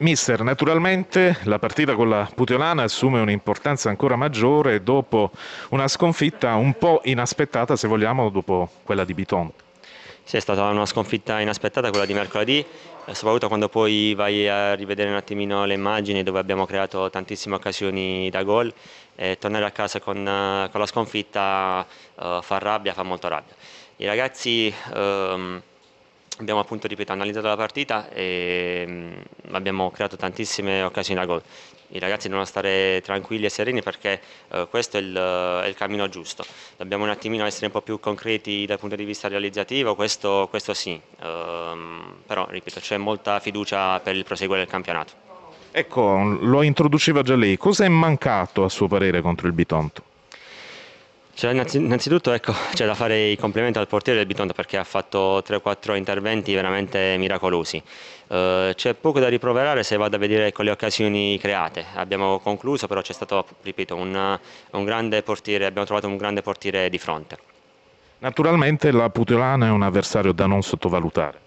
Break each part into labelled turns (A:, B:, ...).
A: Mister, naturalmente la partita con la Puteolana assume un'importanza ancora maggiore dopo una sconfitta un po' inaspettata, se vogliamo, dopo quella di Biton.
B: Sì, è stata una sconfitta inaspettata quella di mercoledì, eh, soprattutto quando poi vai a rivedere un attimino le immagini dove abbiamo creato tantissime occasioni da gol, E tornare a casa con, eh, con la sconfitta eh, fa rabbia, fa molto rabbia. I ragazzi... Ehm, abbiamo appunto, ripeto, analizzato la partita e mm, abbiamo creato tantissime occasioni da gol. I ragazzi devono stare tranquilli e sereni perché eh, questo è il, eh, è il, cammino giusto. Dobbiamo un attimino essere un po' più concreti dal punto di vista realizzativo, questo, questo sì, ehm, però ripeto c'è molta fiducia per il proseguo del
A: campionato. Ecco, lo introduceva già lei, cosa è mancato a suo parere contro il Bitonto?
B: Cioè, innanzitutto ecco, c'è da fare i complimenti al portiere del Bitonto perché ha fatto 3-4 interventi veramente miracolosi. Eh, c'è poco da riproverare se vado a vedere con le occasioni create. Abbiamo concluso, però c'è stato, ripeto, un, un grande portiere, abbiamo trovato un grande portiere di fronte.
A: Naturalmente la Putolana è un avversario da non sottovalutare.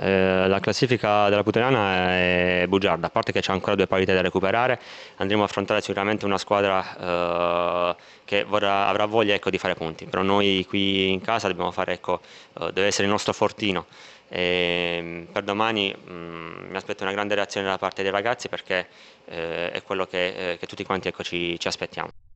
A: Eh, la classifica della Putelana è
B: bugiarda, a parte che c'è ancora due parità da recuperare, andremo a affrontare sicuramente una squadra eh, che vorrà, avrà voglia ecco, di fare punti, però noi qui in casa dobbiamo fare, ecco, eh, deve essere il nostro fortino. E, ehm, per domani mh, mm, mi aspetto una grande reazione da parte dei ragazzi perché eh, è quello che, eh, che tutti quanti ecco, ci, ci aspettiamo.